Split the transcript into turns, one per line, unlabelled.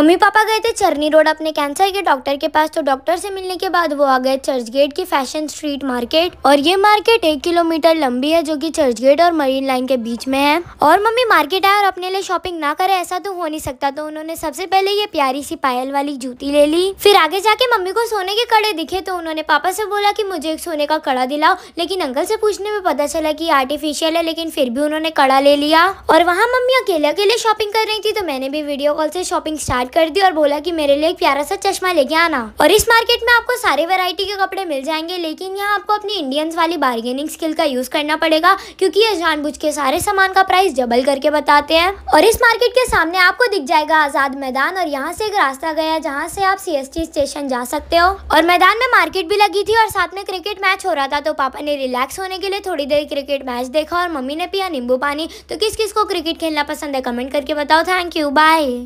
mummy papa गए थे चरनी रोड अपने कैंसर के डॉक्टर के पास तो डॉक्टर से मिलने के बाद वो आ गए चर्च गेट की फैशन स्ट्रीट मार्केट और ये मार्केट एक किलोमीटर लंबी है जो कि चर्च गेट और मरीन लाइन के बीच में है और मम्मी मार्केट आए और अपने लिए शॉपिंग ना करे ऐसा तो हो नहीं सकता तो उन्होंने सबसे पहले ये प्यारी सी पायल वाली जूती ले ली फिर आगे जाके मम्मी को सोने के कड़े दिखे तो उन्होंने पापा से बोला की मुझे एक सोने का कड़ा दिलाओ लेकिन अंकल से पूछने में पता चला की आर्टिफिशियल है लेकिन फिर भी उन्होंने कड़ा ले लिया और वहाँ मम्मी अकेले अकेले शॉपिंग कर रही थी तो मैंने भी वीडियो कॉल से शॉपिंग स्टार्ट कर दी और बोला कि मेरे लिए एक प्यारा सा चश्मा लेके आना और इस मार्केट में आपको सारे वैरायटी के कपड़े मिल जाएंगे लेकिन यहाँ आपको अपनी इंडियंस वाली बार्गेनिंग स्किल का यूज़ करना पड़ेगा क्यूँकी ये जानबूझ के सारे सामान का प्राइस डबल करके बताते हैं और इस मार्केट के सामने आपको दिख जाएगा आज़ाद मैदान और यहाँ से एक रास्ता गया जहाँ से आप सी स्टेशन जा सकते हो और मैदान में मार्केट भी लगी थी और साथ में क्रिकेट मैच हो रहा था तो पापा ने रिलैक्स होने के लिए थोड़ी देर क्रिकेट मैच देखा और मम्मी ने पिया नींबू पानी तो किस किस को क्रिकेट खेलना पसंद है कमेंट करके बताओ थैंक यू बाय